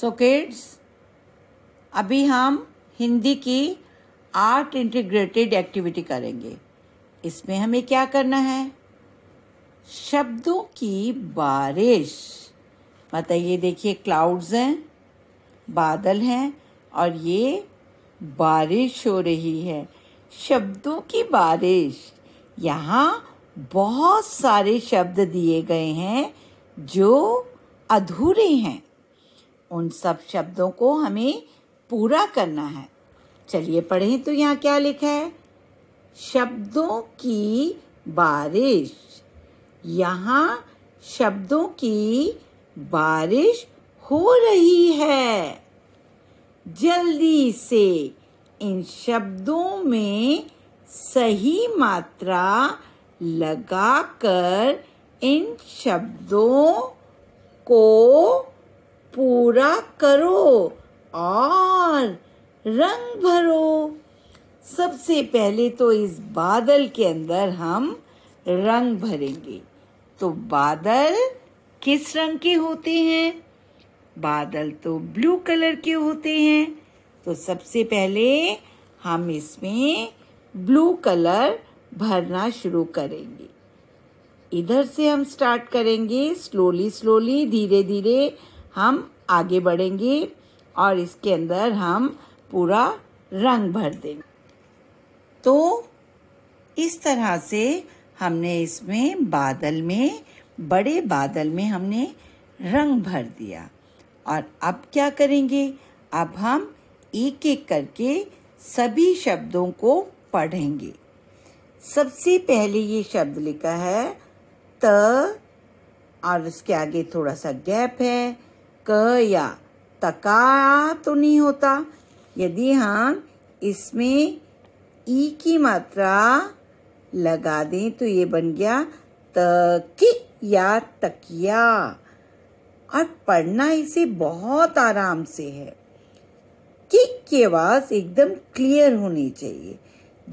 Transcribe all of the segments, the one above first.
so kids अभी हम हिंदी की आर्ट इंटीग्रेटेड एक्टिविटी करेंगे इसमें हमें क्या करना है शब्दों की बारिश मतलब ये देखिए क्लाउड्स हैं बादल हैं और ये बारिश हो रही है शब्दों की बारिश यहाँ बहुत सारे शब्द दिए गए हैं जो अधूरे हैं उन सब शब्दों को हमें पूरा करना है चलिए पढ़ें तो यहाँ क्या लिखा है शब्दों की बारिश यहाँ शब्दों की बारिश हो रही है जल्दी से इन शब्दों में सही मात्रा लगाकर इन शब्दों को पूरा करो और रंग भरो सबसे पहले तो इस बादल के अंदर हम रंग भरेंगे तो बादल किस रंग के होते हैं बादल तो ब्लू कलर के होते हैं तो सबसे पहले हम इसमें ब्लू कलर भरना शुरू करेंगे इधर से हम स्टार्ट करेंगे स्लोली स्लोली धीरे धीरे हम आगे बढ़ेंगे और इसके अंदर हम पूरा रंग भर देंगे तो इस तरह से हमने इसमें बादल में बड़े बादल में हमने रंग भर दिया और अब क्या करेंगे अब हम एक एक करके सभी शब्दों को पढ़ेंगे सबसे पहले ये शब्द लिखा है त और उसके आगे थोड़ा सा गैप है क या तका तो नहीं होता यदि हम हाँ, इसमें ई की मात्रा लगा दें तो ये बन गया तकी या तकिया और पढ़ना इसे बहुत आराम से है कि के आवाज़ एकदम क्लियर होनी चाहिए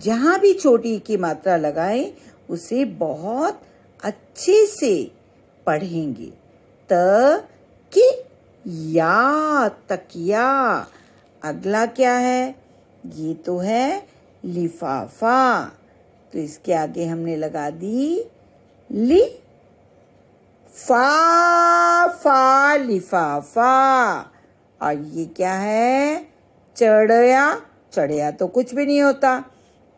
जहाँ भी छोटी की मात्रा लगाएं उसे बहुत अच्छे से पढ़ेंगे त कि या तकिया अगला क्या है ये तो है लिफाफा तो इसके आगे हमने लगा दी ली फा फा लिफाफा और ये क्या है चढ़या चढ़या तो कुछ भी नहीं होता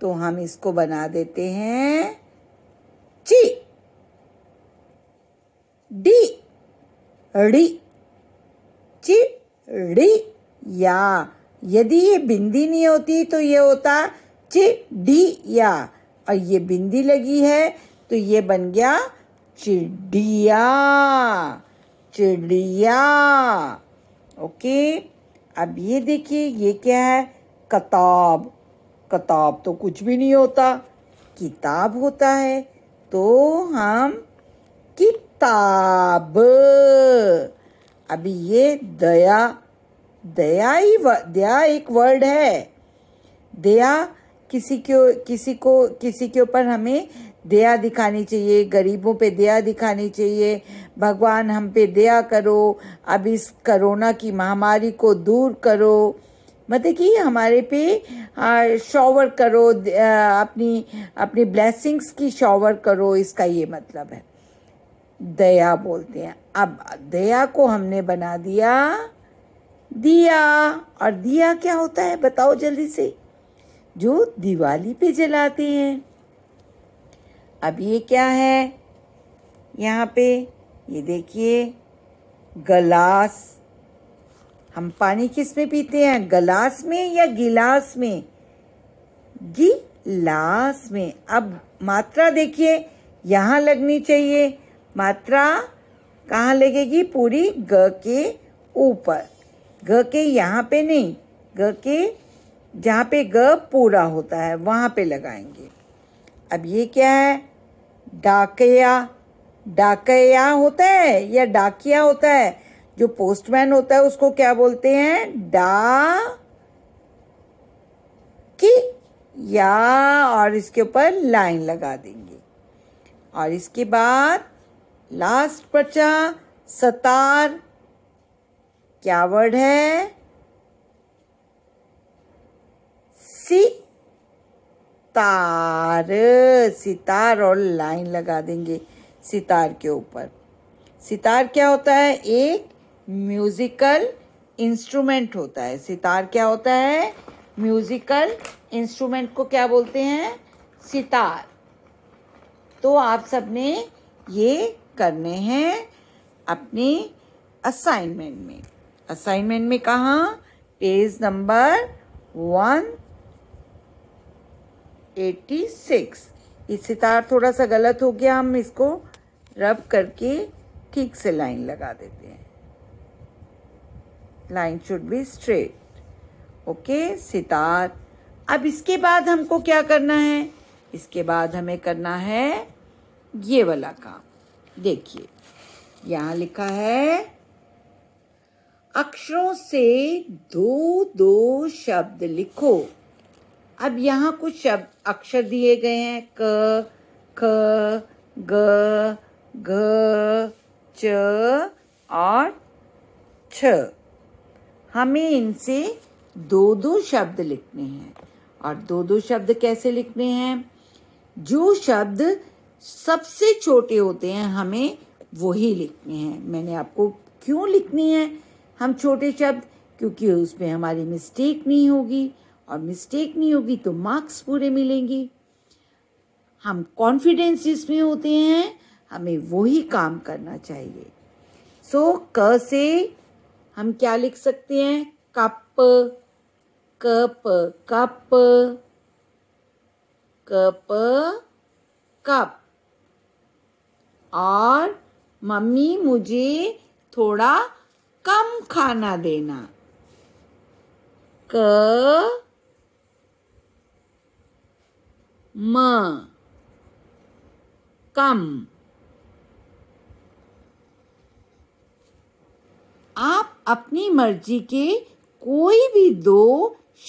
तो हम इसको बना देते हैं ची डी डी चिड़ी या यदि ये बिंदी नहीं होती तो ये होता चिड़ी या और ये बिंदी लगी है तो ये बन गया चिड़िया चिड़िया ओके अब ये देखिए ये क्या है कताब कताब तो कुछ भी नहीं होता किताब होता है तो हम किताब अभी ये दया दया ही व, दया एक वर्ड है दया किसी को किसी को किसी के ऊपर हमें दया दिखानी चाहिए गरीबों पे दया दिखानी चाहिए भगवान हम पे दया करो अब इस कोरोना की महामारी को दूर करो मतलब कि हमारे पे शॉवर करो अपनी अपनी ब्लेसिंग्स की शॉवर करो इसका ये मतलब है दया बोलते हैं अब दया को हमने बना दिया दिया और दिया क्या होता है बताओ जल्दी से जो दिवाली पे जलाते हैं अब ये क्या है यहाँ पे ये देखिए गलास हम पानी किस में पीते हैं गलास में या गिलास में गिलास में अब मात्रा देखिए यहाँ लगनी चाहिए मात्रा कहाँ लगेगी पूरी ग के ऊपर ग के यहाँ पे नहीं ग के जहाँ पे ग पूरा होता है वहाँ पे लगाएंगे अब ये क्या है डाकया डाकया होता है या डाकिया होता है जो पोस्टमैन होता है उसको क्या बोलते हैं डा की या और इसके ऊपर लाइन लगा देंगे और इसके बाद लास्ट बचा सतार क्या वर्ड है तार सितार और लाइन लगा देंगे सितार के ऊपर सितार क्या होता है एक म्यूजिकल इंस्ट्रूमेंट होता है सितार क्या होता है म्यूजिकल इंस्ट्रूमेंट को क्या बोलते हैं सितार तो आप सबने ये करने हैं अपने असाइनमेंट में असाइनमेंट में कहा page number one eighty six ये सितार थोड़ा सा गलत हो गया हम इसको रब करके ठीक से लाइन लगा देते हैं line should be straight okay सितार अब इसके बाद हमको क्या करना है इसके बाद हमें करना है ये वाला काम देखिए यहां लिखा है अक्षरों से दो दो शब्द लिखो अब यहाँ कुछ शब्द अक्षर दिए गए हैं क ख ग ग च और छ हमें इनसे दो दो शब्द लिखने हैं और दो दो शब्द कैसे लिखने हैं जो शब्द सबसे छोटे होते हैं हमें वही लिखने हैं मैंने आपको क्यों लिखनी है हम छोटे शब्द क्योंकि उसमें हमारी मिस्टेक नहीं होगी और मिस्टेक नहीं होगी तो मार्क्स पूरे मिलेंगे हम कॉन्फिडेंस जिसमें होते हैं हमें वही काम करना चाहिए सो so, क से हम क्या लिख सकते हैं cup cup cup cup cup और मम्मी मुझे थोड़ा कम खाना देना क म कम आप अपनी मर्जी के कोई भी दो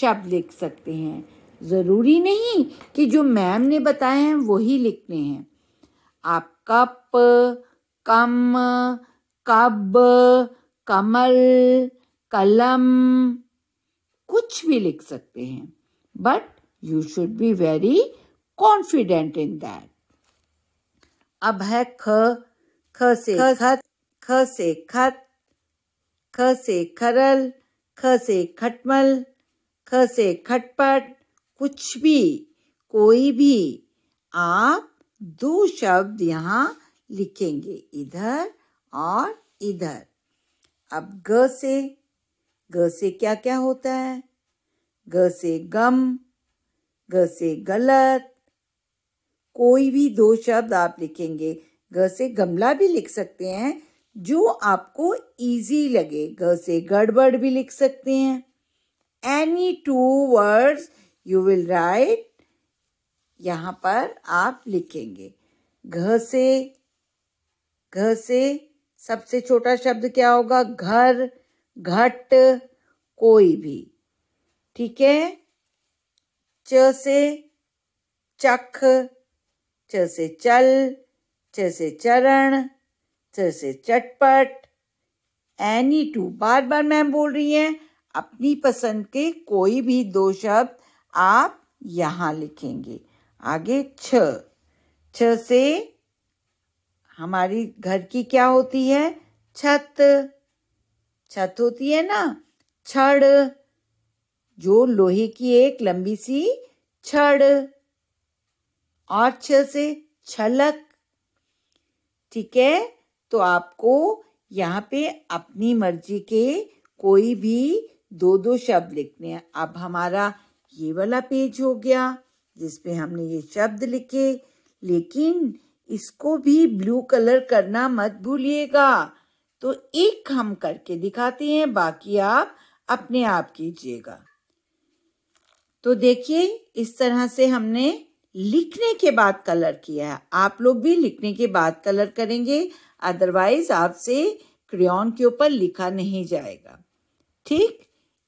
शब्द लिख सकते हैं ज़रूरी नहीं कि जो मैम ने बताए हैं वही लिखने हैं आप कप कम कब कमल कलम कुछ भी लिख सकते हैं but you should be very confident in that अब है ख ख से खत ख से खत ख से खरल ख से खटमल ख से खटपट कुछ भी कोई भी आप दो शब्द यहाँ लिखेंगे इधर और इधर अब ग से ग से क्या क्या होता है ग से गम ग से गलत कोई भी दो शब्द आप लिखेंगे ग से गमला भी लिख सकते हैं जो आपको इजी लगे ग से गड़बड़ भी लिख सकते हैं any two words you will write यहाँ पर आप लिखेंगे घ से घ से सबसे छोटा शब्द क्या होगा घर घट कोई भी ठीक है च से चख च से चल च से चरण च से चटपट एनी टू बार बार मैम बोल रही हैं अपनी पसंद के कोई भी दो शब्द आप यहाँ लिखेंगे आगे छ छ से हमारी घर की क्या होती है छत छत होती है ना छड़ जो लोहे की एक लंबी सी छड़ और छ से छलक ठीक है तो आपको यहाँ पे अपनी मर्जी के कोई भी दो दो शब्द लिखने हैं अब हमारा ये वाला पेज हो गया जिसपे हमने ये शब्द लिखे लेकिन इसको भी ब्लू कलर करना मत भूलिएगा तो एक हम करके दिखाते हैं बाकी आप अपने आप कीजिएगा तो देखिए इस तरह से हमने लिखने के बाद कलर किया है आप लोग भी लिखने के बाद कलर करेंगे अदरवाइज आपसे क्रियॉन के ऊपर लिखा नहीं जाएगा ठीक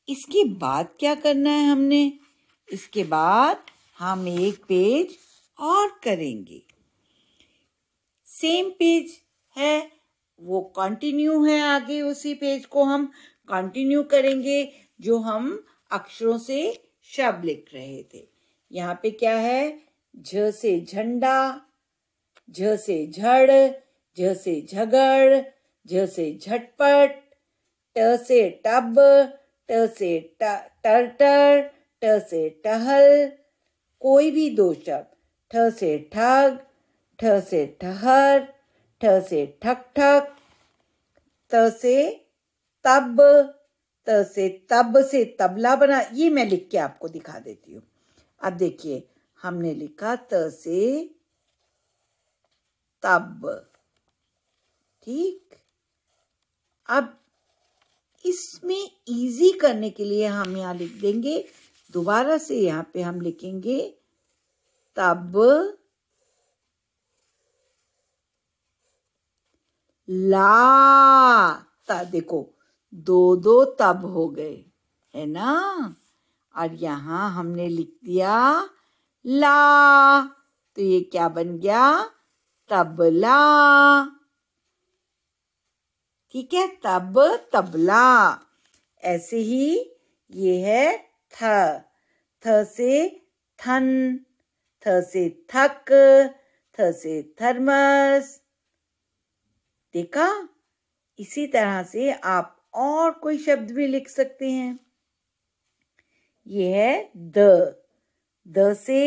इसके बाद क्या करना है हमने इसके बाद हम एक पेज और करेंगे सेम पेज है वो कंटिन्यू है आगे उसी पेज को हम कंटिन्यू करेंगे जो हम अक्षरों से शब्द लिख रहे थे यहाँ पे क्या है झ से झंडा झ से झड़ झ से झगड़ झ से झटपट ट से टब ट से टर टर ट से टहल कोई भी दो शब्द ठ से ठग ठ से ठहर ठ से ठक ठक त से तब त से तब से तबला बना ये मैं लिख के आपको दिखा देती हूँ अब देखिए हमने लिखा त से तब ठीक अब इसमें इजी करने के लिए हम यहाँ लिख देंगे दोबारा से यहाँ पे हम लिखेंगे तब ला ता देखो दो दो तब हो गए है ना और यहां हमने लिख दिया ला तो ये क्या बन गया तबला ठीक है तब तबला ऐसे ही ये है थ थ से थन थ से थक थ से थर्मस देखा इसी तरह से आप और कोई शब्द भी लिख सकते हैं ये है द द से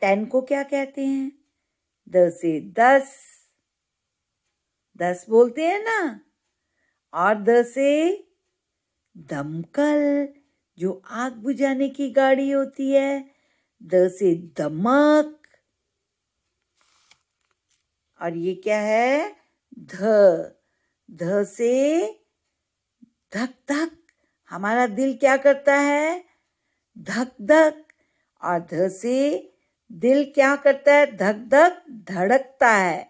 टेन को क्या कहते हैं द से दस दस बोलते हैं ना और द से दमकल जो आग बुझाने की गाड़ी होती है द से दमक और ये क्या है ध ध से धक धक हमारा दिल क्या करता है धक धक और ध से दिल क्या करता है धक धक धड़कता है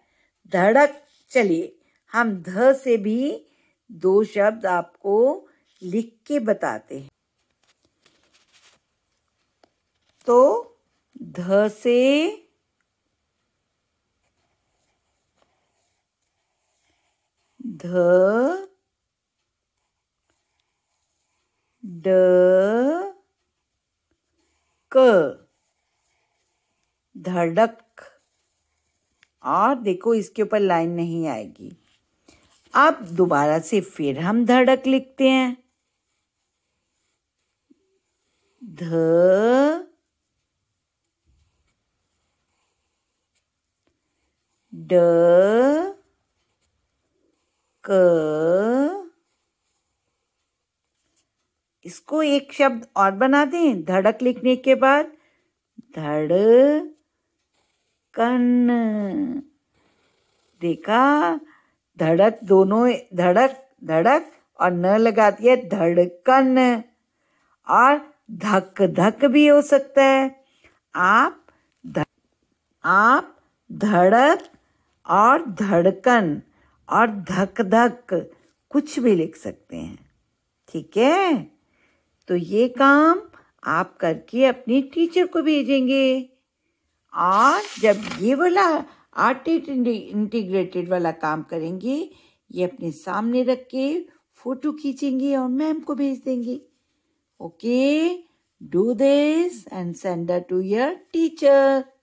धड़क चलिए हम ध से भी दो शब्द आपको लिख के बताते हैं तो ध से ध ड क धड़क और देखो इसके ऊपर लाइन नहीं आएगी अब दोबारा से फिर हम धड़क लिखते हैं ध ड क इसको एक शब्द और बना दें धड़क लिखने के बाद धड़ कन देखा धड़क दोनों धड़क धड़क और न लगाती है धड़कन और धक धक भी हो सकता है आप धक, आप धड़क और धड़कन और धक धक कुछ भी लिख सकते हैं ठीक है तो ये काम आप करके अपनी टीचर को भेजेंगे और जब ये वाला आर्ट इंटीग्रेटेड वाला काम करेंगे ये अपने सामने रख के फोटो खींचेंगे और मैम को भेज देंगे okay do this and send to your teacher